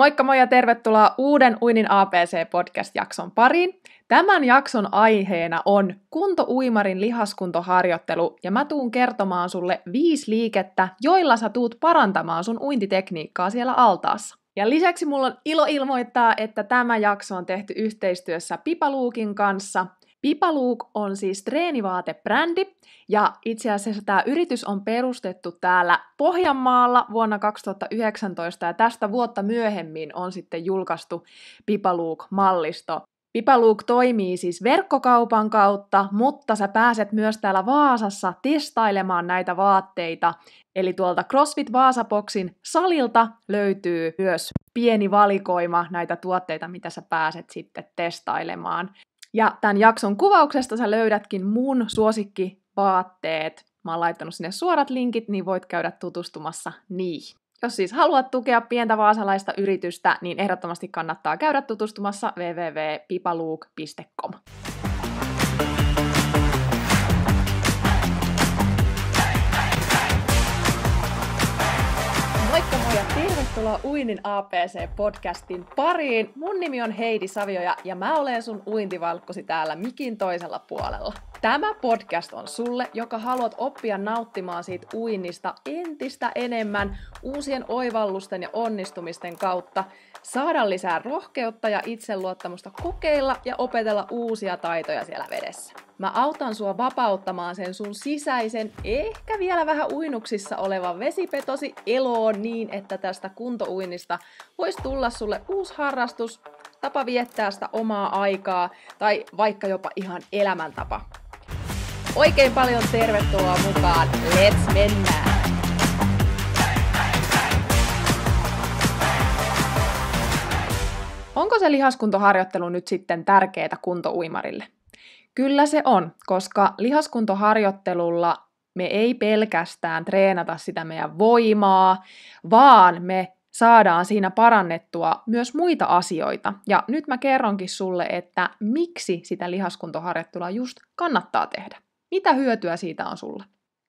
Moikka moi ja tervetuloa uuden Uinin APC-podcast-jakson pariin. Tämän jakson aiheena on kuntouimarin lihaskuntoharjoittelu ja mä tuun kertomaan sulle viisi liikettä, joilla sä tuut parantamaan sun uintitekniikkaa siellä altaassa. Ja lisäksi mulla on ilo ilmoittaa, että tämä jakso on tehty yhteistyössä Pipaluukin kanssa, Pipaluuk on siis treenivaatebrändi ja itse asiassa tämä yritys on perustettu täällä Pohjanmaalla vuonna 2019 ja tästä vuotta myöhemmin on sitten julkaistu Pipaluuk-mallisto. Pipaluuk toimii siis verkkokaupan kautta, mutta sä pääset myös täällä Vaasassa testailemaan näitä vaatteita. Eli tuolta CrossFit Vaasapoksin salilta löytyy myös pieni valikoima näitä tuotteita, mitä sä pääset sitten testailemaan. Ja tämän jakson kuvauksesta sä löydätkin mun suosikkivaatteet. Mä oon laittanut sinne suorat linkit, niin voit käydä tutustumassa niihin. Jos siis haluat tukea pientä vaasalaista yritystä, niin ehdottomasti kannattaa käydä tutustumassa www.pipaluuk.com. Tervetuloa Uinin APC-podcastin pariin. Mun nimi on Heidi Savioja ja mä olen sun uintivalkkosi täällä mikin toisella puolella. Tämä podcast on sulle, joka haluat oppia nauttimaan siitä uinnista entistä enemmän uusien oivallusten ja onnistumisten kautta, saada lisää rohkeutta ja itseluottamusta kokeilla ja opetella uusia taitoja siellä vedessä. Mä autan sua vapauttamaan sen sun sisäisen, ehkä vielä vähän uinuksissa olevan vesipetosi eloon niin, että tästä kuntouinnista voisi tulla sulle uusi harrastus, tapa viettää sitä omaa aikaa tai vaikka jopa ihan elämäntapa. Oikein paljon tervetuloa mukaan. Let's mennään! Onko se lihaskuntoharjoittelu nyt sitten tärkeää kuntouimarille? Kyllä se on, koska lihaskuntoharjoittelulla me ei pelkästään treenata sitä meidän voimaa, vaan me saadaan siinä parannettua myös muita asioita. Ja nyt mä kerronkin sulle, että miksi sitä lihaskuntoharjoittelua just kannattaa tehdä. Mitä hyötyä siitä on sulle?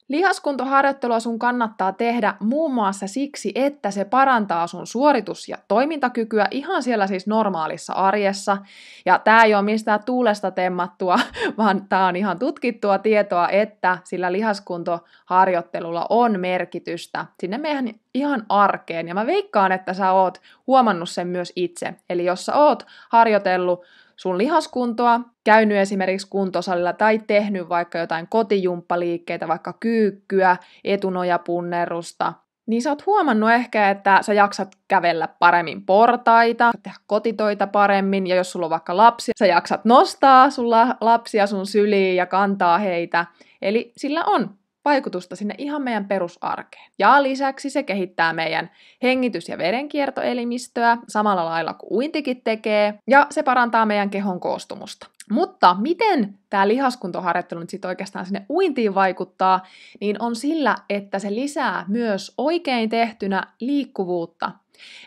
Lihaskuntoharjoittelua sun kannattaa tehdä muun muassa siksi, että se parantaa sun suoritus- ja toimintakykyä ihan siellä siis normaalissa arjessa. Ja tämä ei ole mistään tuulesta temmattua, vaan tämä on ihan tutkittua tietoa, että sillä lihaskuntoharjoittelulla on merkitystä sinne meidän ihan arkeen. Ja mä veikkaan, että sä oot huomannut sen myös itse. Eli jos sä oot harjoitellut sun lihaskuntoa, käynyt esimerkiksi kuntosalilla tai tehnyt vaikka jotain kotijumppaliikkeitä, vaikka kyykkyä, etunojapunnerusta, niin sä oot huomannut ehkä, että sä jaksat kävellä paremmin portaita, tehdä kotitoita paremmin, ja jos sulla on vaikka lapsia, sä jaksat nostaa sulla lapsia sun syliin ja kantaa heitä. Eli sillä on vaikutusta sinne ihan meidän perusarkeen. Ja lisäksi se kehittää meidän hengitys- ja verenkiertoelimistöä samalla lailla kuin uintikin tekee, ja se parantaa meidän kehon koostumusta. Mutta miten tämä lihaskuntoharjoittelu nyt sitten oikeastaan sinne uintiin vaikuttaa, niin on sillä, että se lisää myös oikein tehtynä liikkuvuutta.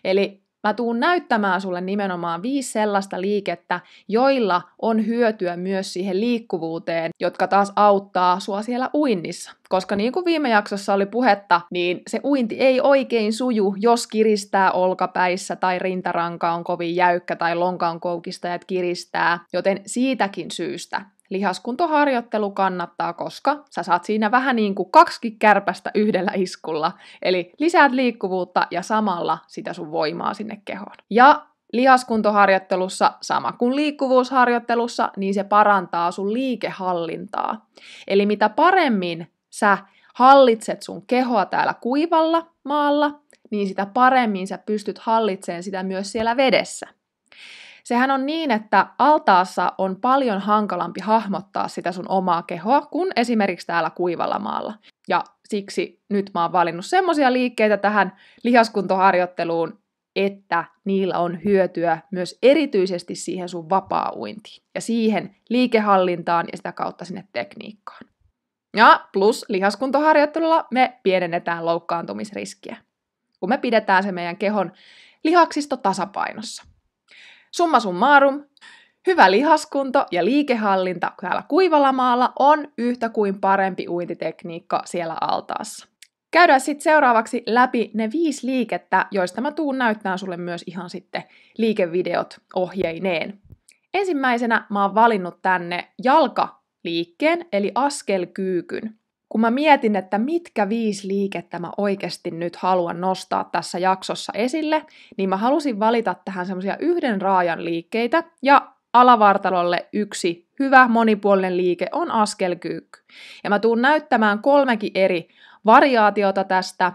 Eli Mä tuun näyttämään sulle nimenomaan viisi sellaista liikettä, joilla on hyötyä myös siihen liikkuvuuteen, jotka taas auttaa sua siellä uinnissa. Koska niin kuin viime jaksossa oli puhetta, niin se uinti ei oikein suju, jos kiristää olkapäissä tai rintaranka on kovin jäykkä tai lonkan koukistajat kiristää, joten siitäkin syystä lihaskuntoharjoittelu kannattaa, koska sä saat siinä vähän niin kuin kaksi kärpästä yhdellä iskulla. Eli lisäät liikkuvuutta ja samalla sitä sun voimaa sinne kehoon. Ja lihaskuntoharjoittelussa, sama kuin liikkuvuusharjoittelussa, niin se parantaa sun liikehallintaa. Eli mitä paremmin sä hallitset sun kehoa täällä kuivalla maalla, niin sitä paremmin sä pystyt hallitsemaan sitä myös siellä vedessä. Sehän on niin, että altaassa on paljon hankalampi hahmottaa sitä sun omaa kehoa kuin esimerkiksi täällä kuivalla maalla. Ja siksi nyt mä oon valinnut semmoisia liikkeitä tähän lihaskuntoharjoitteluun, että niillä on hyötyä myös erityisesti siihen sun vapaa ja siihen liikehallintaan ja sitä kautta sinne tekniikkaan. Ja plus lihaskuntoharjoittelulla me pienennetään loukkaantumisriskiä, kun me pidetään se meidän kehon lihaksisto tasapainossa. Summa summarum, hyvä lihaskunto ja liikehallinta täällä kuivalamaalla on yhtä kuin parempi uintitekniikka siellä altaassa. Käydään sitten seuraavaksi läpi ne viisi liikettä, joista mä tuun näyttämään sulle myös ihan sitten liikevideot ohjeineen. Ensimmäisenä mä oon valinnut tänne jalkaliikkeen, eli askelkyykyn kun mä mietin, että mitkä viisi liikettä mä oikeasti nyt haluan nostaa tässä jaksossa esille, niin mä halusin valita tähän semmoisia yhden raajan liikkeitä ja alavartalolle yksi hyvä monipuolinen liike on askelkyykky. Ja mä tuun näyttämään kolmekin eri variaatiota tästä,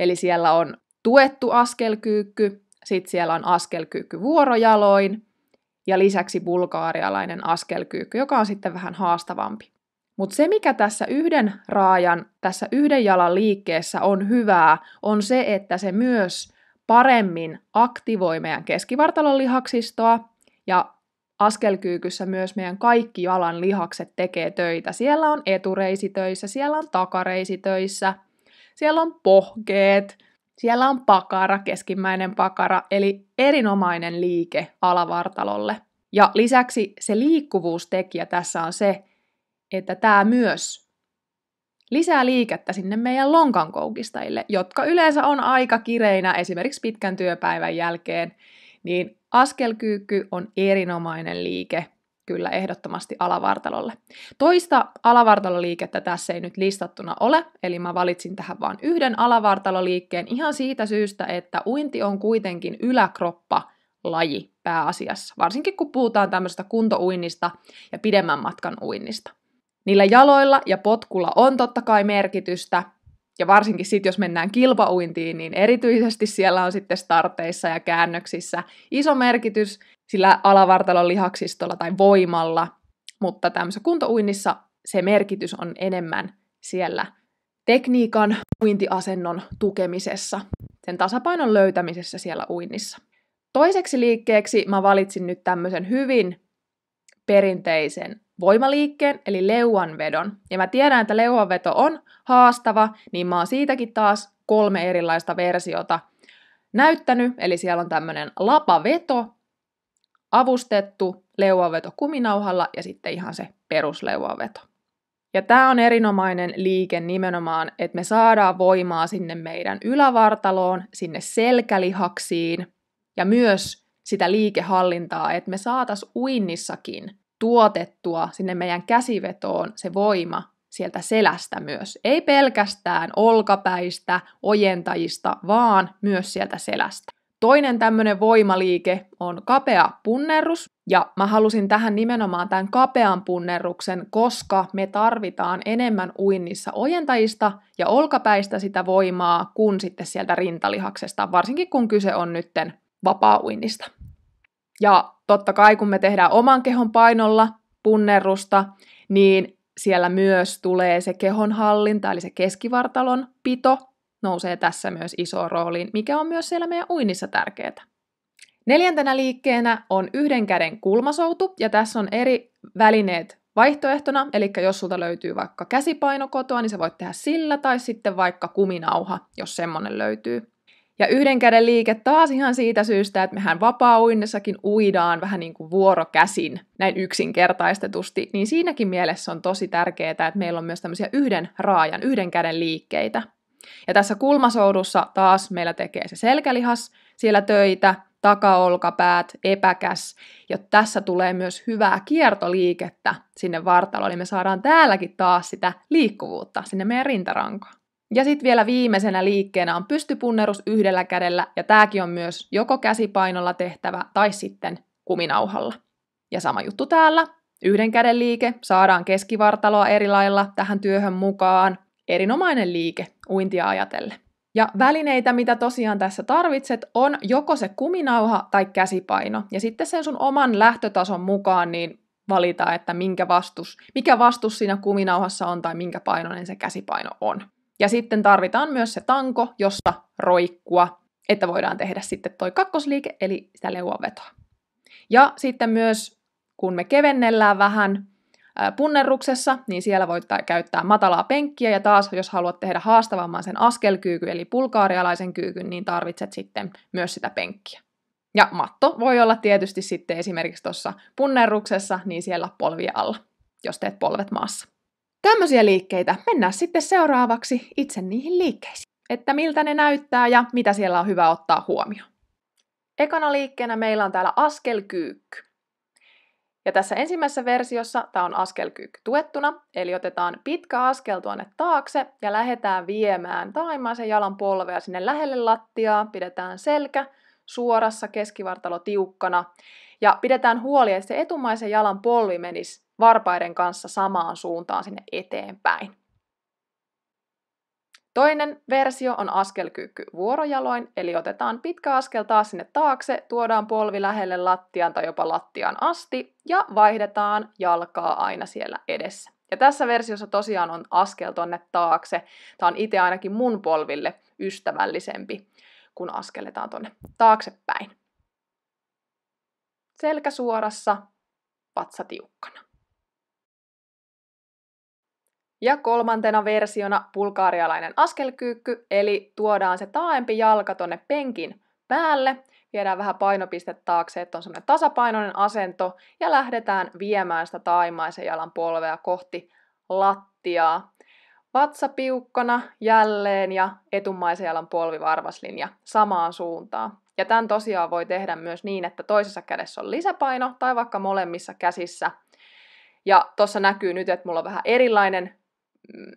eli siellä on tuettu askelkyykky, sitten siellä on askelkyykky vuorojaloin ja lisäksi bulgaarialainen askelkyykky, joka on sitten vähän haastavampi. Mutta se, mikä tässä yhden raajan, tässä yhden jalan liikkeessä on hyvää, on se, että se myös paremmin aktivoi meidän keskivartalon lihaksistoa ja askelkyykyssä myös meidän kaikki jalan lihakset tekee töitä. Siellä on etureisitöissä, siellä on takareisitöissä, siellä on pohkeet, siellä on pakara, keskimmäinen pakara, eli erinomainen liike alavartalolle. Ja lisäksi se liikkuvuustekijä tässä on se, että tämä myös lisää liikettä sinne meidän lonkankoukistajille, jotka yleensä on aika kireinä esimerkiksi pitkän työpäivän jälkeen, niin askelkyykky on erinomainen liike kyllä ehdottomasti alavartalolle. Toista alavartaloliikettä tässä ei nyt listattuna ole, eli mä valitsin tähän vain yhden alavartaloliikkeen ihan siitä syystä, että uinti on kuitenkin yläkroppa laji pääasiassa, varsinkin kun puhutaan tämmöisestä kuntouinnista ja pidemmän matkan uinnista. Niillä jaloilla ja potkulla on totta kai merkitystä, ja varsinkin sitten, jos mennään kilpauintiin, niin erityisesti siellä on sitten starteissa ja käännöksissä iso merkitys sillä alavartalon lihaksistolla tai voimalla, mutta tämmöisessä kuntouinnissa se merkitys on enemmän siellä tekniikan uintiasennon tukemisessa, sen tasapainon löytämisessä siellä uinnissa. Toiseksi liikkeeksi mä valitsin nyt tämmöisen hyvin perinteisen voimaliikkeen, eli leuanvedon. Ja mä tiedän, että leuanveto on haastava, niin mä oon siitäkin taas kolme erilaista versiota näyttänyt. Eli siellä on tämmöinen lapaveto, avustettu leuanveto kuminauhalla ja sitten ihan se perusleuanveto. Ja tämä on erinomainen liike nimenomaan, että me saadaan voimaa sinne meidän ylävartaloon, sinne selkälihaksiin ja myös sitä liikehallintaa, että me saatas uinnissakin tuotettua sinne meidän käsivetoon se voima sieltä selästä myös. Ei pelkästään olkapäistä, ojentajista, vaan myös sieltä selästä. Toinen tämmöinen voimaliike on kapea punnerrus, ja mä halusin tähän nimenomaan tämän kapean punnerruksen, koska me tarvitaan enemmän uinnissa ojentajista ja olkapäistä sitä voimaa kuin sitten sieltä rintalihaksesta, varsinkin kun kyse on nytten vapaa-uinnista. Ja totta kai kun me tehdään oman kehon painolla punnerrusta, niin siellä myös tulee se kehonhallinta, eli se keskivartalon pito nousee tässä myös iso rooliin, mikä on myös siellä meidän uinnissa tärkeää. Neljäntenä liikkeenä on yhden käden kulmasoutu, ja tässä on eri välineet vaihtoehtona, eli jos sulta löytyy vaikka käsipaino kotoa, niin sä voit tehdä sillä, tai sitten vaikka kuminauha, jos semmonen löytyy. Ja yhden käden liike taas ihan siitä syystä, että mehän vapaa-uinnessakin uidaan vähän niin kuin vuorokäsin näin yksinkertaistetusti, niin siinäkin mielessä on tosi tärkeää, että meillä on myös tämmöisiä yhden raajan, yhden käden liikkeitä. Ja tässä kulmasoudussa taas meillä tekee se selkälihas siellä töitä, takaolkapäät, epäkäs, ja tässä tulee myös hyvää kiertoliikettä sinne vartaloon, eli me saadaan täälläkin taas sitä liikkuvuutta sinne meidän rintarankaan. Ja sitten vielä viimeisenä liikkeenä on pystypunnerus yhdellä kädellä, ja tämäkin on myös joko käsipainolla tehtävä tai sitten kuminauhalla. Ja sama juttu täällä. Yhden käden liike, saadaan keskivartaloa eri lailla tähän työhön mukaan. Erinomainen liike uintia ajatellen. Ja välineitä, mitä tosiaan tässä tarvitset, on joko se kuminauha tai käsipaino. Ja sitten sen sun oman lähtötason mukaan niin valita, että minkä vastus, mikä vastus siinä kuminauhassa on tai minkä painoinen se käsipaino on. Ja sitten tarvitaan myös se tanko, jossa roikkua, että voidaan tehdä sitten toi kakkosliike, eli sitä leuanvetoa. Ja sitten myös, kun me kevennellään vähän punnerruksessa, niin siellä voit käyttää matalaa penkkiä, ja taas jos haluat tehdä haastavamman sen askelkyyky, eli pulkaarialaisen kyykyn, niin tarvitset sitten myös sitä penkkiä. Ja matto voi olla tietysti sitten esimerkiksi tuossa punnerruksessa, niin siellä polvien alla, jos teet polvet maassa. Tämmöisiä liikkeitä. Mennään sitten seuraavaksi itse niihin liikkeisiin. Että miltä ne näyttää ja mitä siellä on hyvä ottaa huomioon. Ekana liikkeenä meillä on täällä askelkyykky. Ja tässä ensimmäisessä versiossa tämä on askelkyykky tuettuna, eli otetaan pitkä askel tuonne taakse ja lähdetään viemään taimaisen jalan polvea sinne lähelle lattiaa, pidetään selkä suorassa, keskivartalo tiukkana ja pidetään huoli, että se etumaisen jalan polvi menisi varpaiden kanssa samaan suuntaan sinne eteenpäin. Toinen versio on askelkyykky vuorojaloin, eli otetaan pitkä askel taas sinne taakse, tuodaan polvi lähelle lattian tai jopa lattian asti ja vaihdetaan jalkaa aina siellä edessä. Ja tässä versiossa tosiaan on askel tonne taakse. Tämä on itse ainakin mun polville ystävällisempi, kun askeletaan tonne taaksepäin. Selkä suorassa, vatsa tiukkana. Ja kolmantena versiona pulkaarialainen askelkyykky, eli tuodaan se taaempi jalka tonne penkin päälle, viedään vähän painopiste taakse, että on semmoinen tasapainoinen asento, ja lähdetään viemään sitä taimaisen jalan polvea kohti lattiaa. Vatsapiukkona jälleen ja etumaisen jalan polvi varvaslinja samaan suuntaan. Ja tämän tosiaan voi tehdä myös niin, että toisessa kädessä on lisäpaino tai vaikka molemmissa käsissä. Ja tuossa näkyy nyt, että mulla on vähän erilainen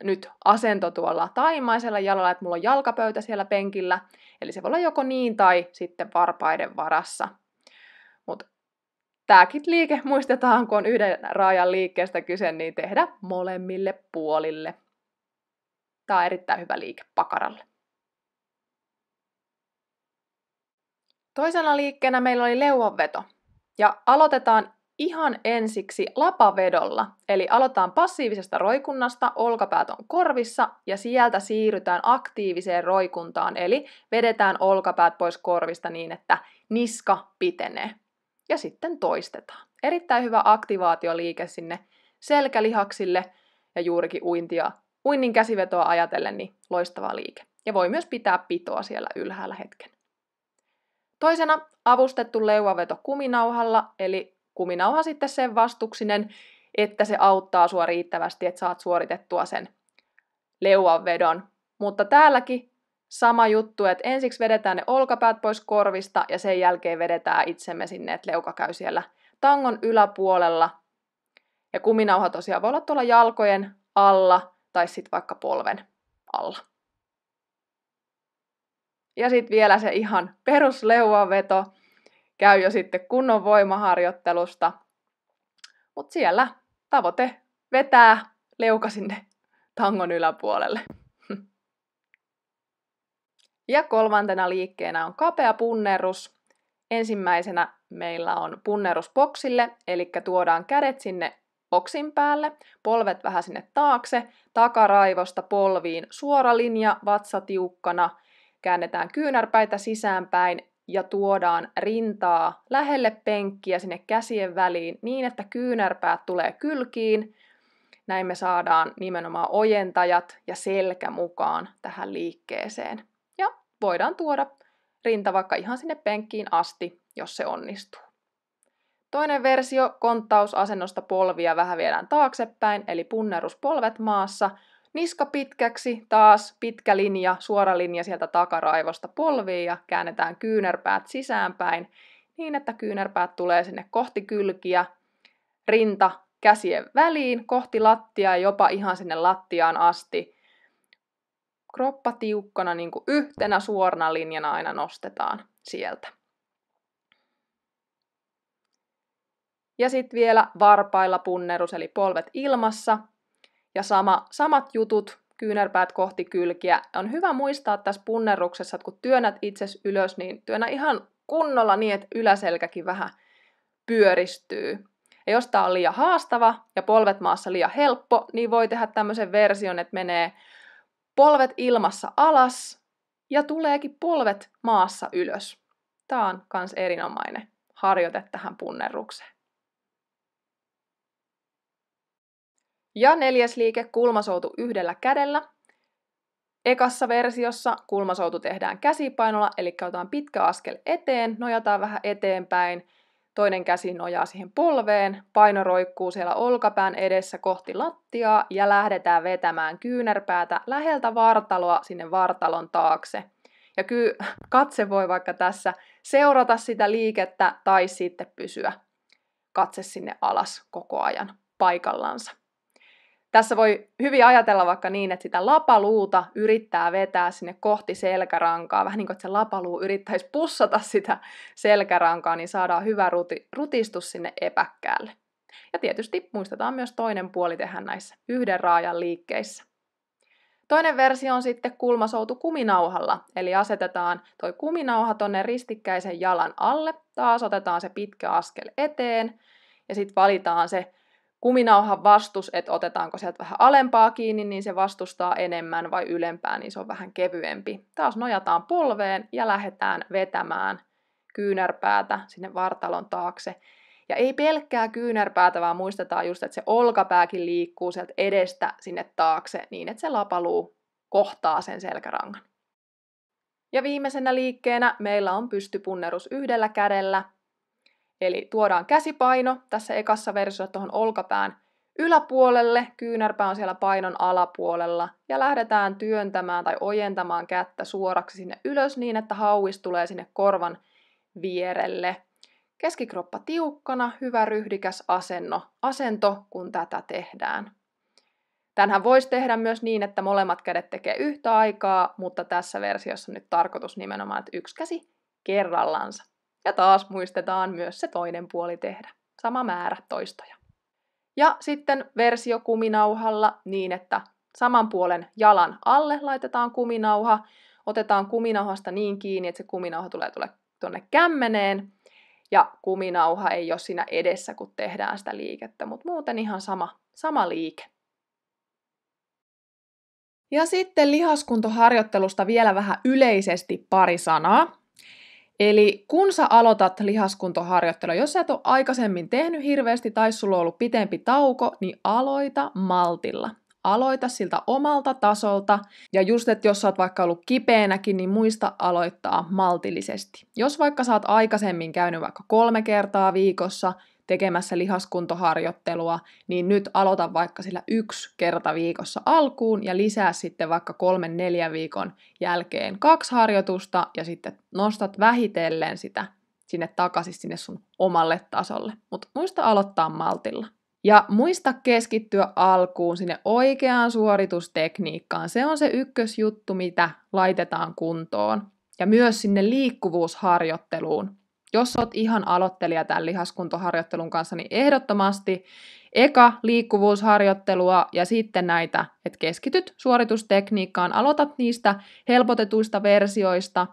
nyt asento tuolla taimaisella jalalla, että mulla on jalkapöytä siellä penkillä. Eli se voi olla joko niin tai sitten varpaiden varassa. Mutta tämäkin liike muistetaan, kun on yhden rajan liikkeestä kyse, niin tehdä molemmille puolille. Tämä on erittäin hyvä liike pakaralle. Toisena liikkeenä meillä oli leuanveto. Ja aloitetaan ihan ensiksi lapavedolla. Eli aloitetaan passiivisesta roikunnasta, olkapäät on korvissa ja sieltä siirrytään aktiiviseen roikuntaan, eli vedetään olkapäät pois korvista niin, että niska pitenee. Ja sitten toistetaan. Erittäin hyvä aktivaatioliike sinne selkälihaksille ja juurikin uintia, uinnin käsivetoa ajatellen, niin loistava liike. Ja voi myös pitää pitoa siellä ylhäällä hetken. Toisena avustettu leuaveto kuminauhalla, eli kuminauha sitten sen vastuksinen, että se auttaa sua riittävästi, että saat suoritettua sen leuanvedon. Mutta täälläkin sama juttu, että ensiksi vedetään ne olkapäät pois korvista ja sen jälkeen vedetään itsemme sinne, että leuka käy siellä tangon yläpuolella. Ja kuminauha tosiaan voi olla tuolla jalkojen alla tai sitten vaikka polven alla. Ja sitten vielä se ihan perusleuanveto, käy jo sitten kunnon voimaharjoittelusta. Mutta siellä tavoite vetää leuka sinne tangon yläpuolelle. Ja kolmantena liikkeenä on kapea punnerus. Ensimmäisenä meillä on punnerus boksille, eli tuodaan kädet sinne boksin päälle, polvet vähän sinne taakse, takaraivosta polviin suora linja, vatsa tiukkana, käännetään kyynärpäitä sisäänpäin, ja tuodaan rintaa lähelle penkkiä sinne käsien väliin niin, että kyynärpäät tulee kylkiin. Näin me saadaan nimenomaan ojentajat ja selkä mukaan tähän liikkeeseen. Ja voidaan tuoda rinta vaikka ihan sinne penkkiin asti, jos se onnistuu. Toinen versio konttausasennosta polvia vähän viedään taaksepäin, eli polvet maassa – niska pitkäksi, taas pitkä linja, suora linja sieltä takaraivosta polviin ja käännetään kyynärpäät sisäänpäin niin, että kyynärpäät tulee sinne kohti kylkiä, rinta käsien väliin, kohti lattiaa, jopa ihan sinne lattiaan asti. Kroppa tiukkana niin kuin yhtenä suorana linjana aina nostetaan sieltä. Ja sitten vielä varpailla punnerus, eli polvet ilmassa, ja sama, samat jutut, kyynärpäät kohti kylkiä. On hyvä muistaa tässä punnerruksessa, että kun työnnät itses ylös, niin työnnä ihan kunnolla niin, että yläselkäkin vähän pyöristyy. Ja jos tämä on liian haastava ja polvet maassa liian helppo, niin voi tehdä tämmöisen version, että menee polvet ilmassa alas ja tuleekin polvet maassa ylös. Tämä on myös erinomainen harjoite tähän punnerukseen. Ja neljäs liike, kulmasoutu yhdellä kädellä. Ekassa versiossa kulmasoutu tehdään käsipainolla, eli otetaan pitkä askel eteen, nojataan vähän eteenpäin, toinen käsi nojaa siihen polveen, paino roikkuu siellä olkapään edessä kohti lattiaa ja lähdetään vetämään kyynärpäätä läheltä vartaloa sinne vartalon taakse. Ja ky- katse voi vaikka tässä seurata sitä liikettä tai sitten pysyä katse sinne alas koko ajan paikallansa. Tässä voi hyvin ajatella vaikka niin, että sitä lapaluuta yrittää vetää sinne kohti selkärankaa, vähän niin kuin että se lapaluu yrittäisi pussata sitä selkärankaa, niin saadaan hyvä ruti, rutistus sinne epäkkäälle. Ja tietysti muistetaan myös toinen puoli tehdä näissä yhden raajan liikkeissä. Toinen versio on sitten kulmasoutu kuminauhalla, eli asetetaan toi kuminauha tonne ristikkäisen jalan alle, taas otetaan se pitkä askel eteen ja sitten valitaan se kuminauhan vastus, että otetaanko sieltä vähän alempaa kiinni, niin se vastustaa enemmän vai ylempää, niin se on vähän kevyempi. Taas nojataan polveen ja lähdetään vetämään kyynärpäätä sinne vartalon taakse. Ja ei pelkkää kyynärpäätä, vaan muistetaan just, että se olkapääkin liikkuu sieltä edestä sinne taakse niin, että se lapaluu kohtaa sen selkärangan. Ja viimeisenä liikkeenä meillä on pystypunnerus yhdellä kädellä Eli tuodaan käsipaino tässä ekassa versiossa tuohon olkapään yläpuolelle, kyynärpää on siellä painon alapuolella ja lähdetään työntämään tai ojentamaan kättä suoraksi sinne ylös niin, että hauis tulee sinne korvan vierelle. Keskikroppa tiukkana, hyvä ryhdikäs asenno, asento, kun tätä tehdään. Tänhän voisi tehdä myös niin, että molemmat kädet tekee yhtä aikaa, mutta tässä versiossa nyt tarkoitus nimenomaan, että yksi käsi kerrallansa. Ja taas muistetaan myös se toinen puoli tehdä. Sama määrä toistoja. Ja sitten versio kuminauhalla niin, että saman puolen jalan alle laitetaan kuminauha, otetaan kuminauhasta niin kiinni, että se kuminauha tulee tuonne kämmeneen, ja kuminauha ei ole siinä edessä, kun tehdään sitä liikettä, mutta muuten ihan sama, sama liike. Ja sitten lihaskuntoharjoittelusta vielä vähän yleisesti pari sanaa. Eli kun sä aloitat lihaskuntoharjoittelua, jos sä et ole aikaisemmin tehnyt hirveästi tai sulla on ollut pitempi tauko, niin aloita maltilla. Aloita siltä omalta tasolta ja just, että jos sä oot vaikka ollut kipeänäkin, niin muista aloittaa maltillisesti. Jos vaikka sä oot aikaisemmin käynyt vaikka kolme kertaa viikossa tekemässä lihaskuntoharjoittelua, niin nyt aloita vaikka sillä yksi kerta viikossa alkuun ja lisää sitten vaikka kolmen neljän viikon jälkeen kaksi harjoitusta ja sitten nostat vähitellen sitä sinne takaisin sinne sun omalle tasolle. Mutta muista aloittaa maltilla. Ja muista keskittyä alkuun sinne oikeaan suoritustekniikkaan. Se on se ykkösjuttu, mitä laitetaan kuntoon. Ja myös sinne liikkuvuusharjoitteluun. Jos oot ihan aloittelija tämän lihaskuntoharjoittelun kanssa, niin ehdottomasti eka liikkuvuusharjoittelua ja sitten näitä, että keskityt suoritustekniikkaan, aloitat niistä helpotetuista versioista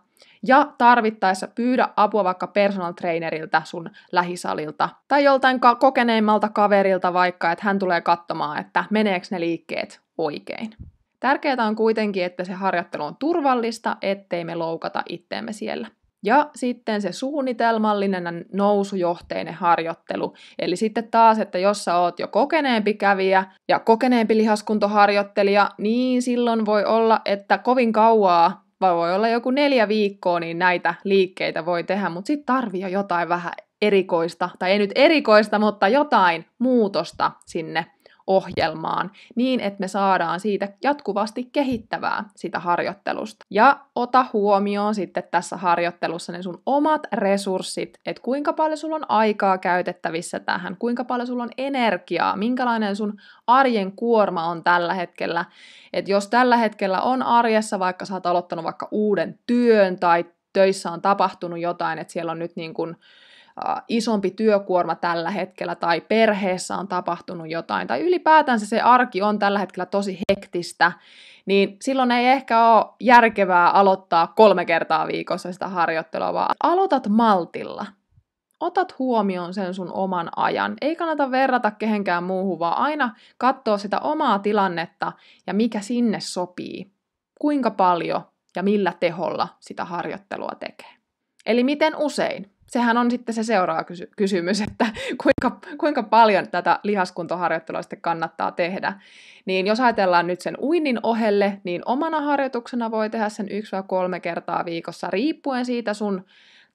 ja tarvittaessa pyydä apua vaikka personal traineriltä sun lähisalilta tai joltain ka- kokeneimmalta kaverilta vaikka, että hän tulee katsomaan, että meneekö ne liikkeet oikein. Tärkeää on kuitenkin, että se harjoittelu on turvallista, ettei me loukata itteemme siellä. Ja sitten se suunnitelmallinen nousujohteinen harjoittelu. Eli sitten taas, että jos sä oot jo kokeneempi kävijä ja kokeneempi lihaskuntoharjoittelija, niin silloin voi olla, että kovin kauaa, vai voi olla joku neljä viikkoa, niin näitä liikkeitä voi tehdä, mutta sitten tarvii jo jotain vähän erikoista, tai ei nyt erikoista, mutta jotain muutosta sinne ohjelmaan niin, että me saadaan siitä jatkuvasti kehittävää sitä harjoittelusta. Ja ota huomioon sitten tässä harjoittelussa ne sun omat resurssit, että kuinka paljon sulla on aikaa käytettävissä tähän, kuinka paljon sulla on energiaa, minkälainen sun arjen kuorma on tällä hetkellä. Että jos tällä hetkellä on arjessa, vaikka sä oot aloittanut vaikka uuden työn tai töissä on tapahtunut jotain, että siellä on nyt niin kuin Äh, isompi työkuorma tällä hetkellä tai perheessä on tapahtunut jotain tai ylipäätään se arki on tällä hetkellä tosi hektistä, niin silloin ei ehkä ole järkevää aloittaa kolme kertaa viikossa sitä harjoittelua, vaan aloitat maltilla. Otat huomioon sen sun oman ajan. Ei kannata verrata kehenkään muuhun, vaan aina katsoa sitä omaa tilannetta ja mikä sinne sopii. Kuinka paljon ja millä teholla sitä harjoittelua tekee. Eli miten usein? Sehän on sitten se seuraava kysy- kysymys, että kuinka, kuinka paljon tätä lihaskuntoharjoittelua sitten kannattaa tehdä. Niin jos ajatellaan nyt sen uinnin ohelle, niin omana harjoituksena voi tehdä sen 1-3 kertaa viikossa riippuen siitä sun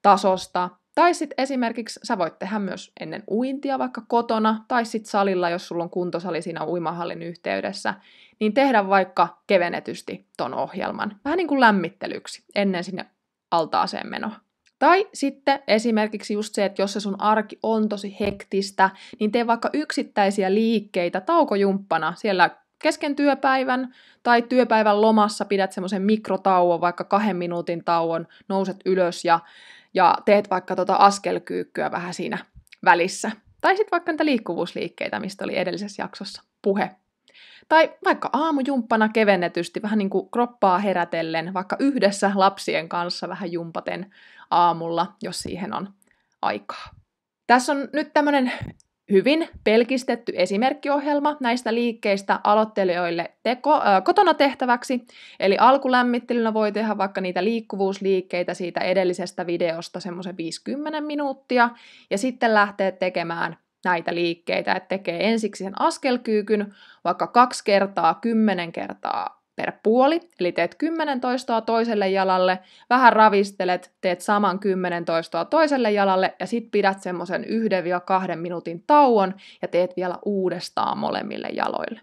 tasosta, tai sitten esimerkiksi sä voit tehdä myös ennen uintia vaikka kotona tai sitten salilla, jos sulla on kuntosali siinä uimahallin yhteydessä, niin tehdä vaikka kevenetysti ton ohjelman. Vähän niin kuin lämmittelyksi ennen sinne altaaseen menoa. Tai sitten esimerkiksi just se, että jos se sun arki on tosi hektistä, niin tee vaikka yksittäisiä liikkeitä taukojumppana siellä kesken työpäivän tai työpäivän lomassa pidät semmoisen mikrotauon, vaikka kahden minuutin tauon, nouset ylös ja, ja teet vaikka tota askelkyykkyä vähän siinä välissä. Tai sitten vaikka niitä liikkuvuusliikkeitä, mistä oli edellisessä jaksossa puhe. Tai vaikka aamujumppana kevennetysti, vähän niin kuin kroppaa herätellen, vaikka yhdessä lapsien kanssa vähän jumpaten aamulla, jos siihen on aikaa. Tässä on nyt tämmöinen hyvin pelkistetty esimerkkiohjelma näistä liikkeistä aloittelijoille teko, äh, kotona tehtäväksi. Eli alkulämmittelynä voi tehdä vaikka niitä liikkuvuusliikkeitä siitä edellisestä videosta semmoisen 50 minuuttia ja sitten lähteä tekemään näitä liikkeitä, että tekee ensiksi sen askelkyykyn vaikka kaksi kertaa, kymmenen kertaa per puoli, eli teet kymmenen toistoa toiselle jalalle, vähän ravistelet, teet saman kymmenen toistoa toiselle jalalle ja sit pidät semmoisen ja kahden minuutin tauon ja teet vielä uudestaan molemmille jaloille.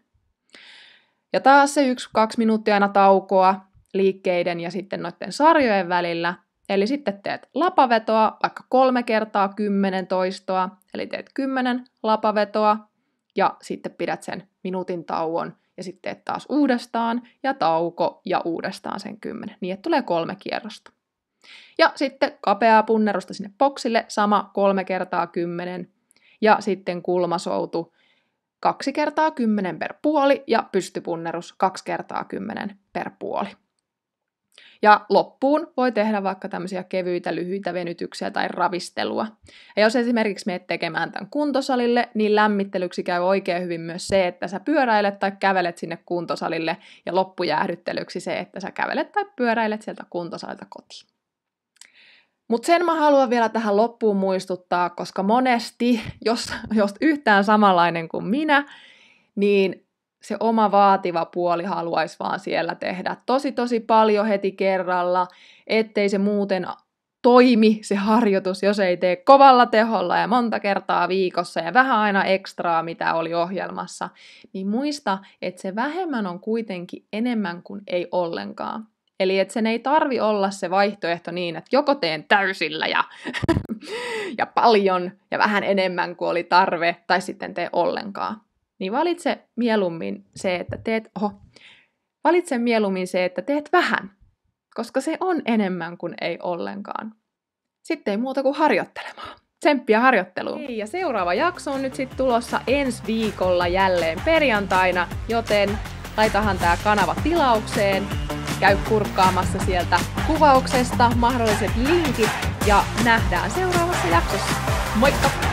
Ja taas se yksi-kaksi minuuttia aina taukoa liikkeiden ja sitten noiden sarjojen välillä, Eli sitten teet lapavetoa vaikka kolme kertaa kymmenen toistoa, eli teet kymmenen lapavetoa ja sitten pidät sen minuutin tauon ja sitten teet taas uudestaan ja tauko ja uudestaan sen kymmenen. Niin, että tulee kolme kierrosta. Ja sitten kapeaa punnerusta sinne boksille, sama kolme kertaa kymmenen. Ja sitten kulmasoutu kaksi kertaa kymmenen per puoli ja pystypunnerus kaksi kertaa kymmenen per puoli. Ja loppuun voi tehdä vaikka tämmöisiä kevyitä, lyhyitä venytyksiä tai ravistelua. Ja jos esimerkiksi menet tekemään tämän kuntosalille, niin lämmittelyksi käy oikein hyvin myös se, että sä pyöräilet tai kävelet sinne kuntosalille, ja loppujäähdyttelyksi se, että sä kävelet tai pyöräilet sieltä kuntosalilta kotiin. Mutta sen mä haluan vielä tähän loppuun muistuttaa, koska monesti, jos, jos yhtään samanlainen kuin minä, niin se oma vaativa puoli haluaisi vaan siellä tehdä tosi tosi paljon heti kerralla, ettei se muuten toimi se harjoitus, jos ei tee kovalla teholla ja monta kertaa viikossa ja vähän aina ekstraa, mitä oli ohjelmassa, niin muista, että se vähemmän on kuitenkin enemmän kuin ei ollenkaan. Eli että sen ei tarvi olla se vaihtoehto niin, että joko teen täysillä ja, ja paljon ja vähän enemmän kuin oli tarve, tai sitten tee ollenkaan niin valitse mieluummin se, että teet, oho, valitse mieluummin se, että teet vähän, koska se on enemmän kuin ei ollenkaan. Sitten ei muuta kuin harjoittelemaan. Tsemppiä harjoitteluun. Hei, ja seuraava jakso on nyt sitten tulossa ensi viikolla jälleen perjantaina, joten laitahan tämä kanava tilaukseen, käy kurkkaamassa sieltä kuvauksesta mahdolliset linkit ja nähdään seuraavassa jaksossa. Moikka!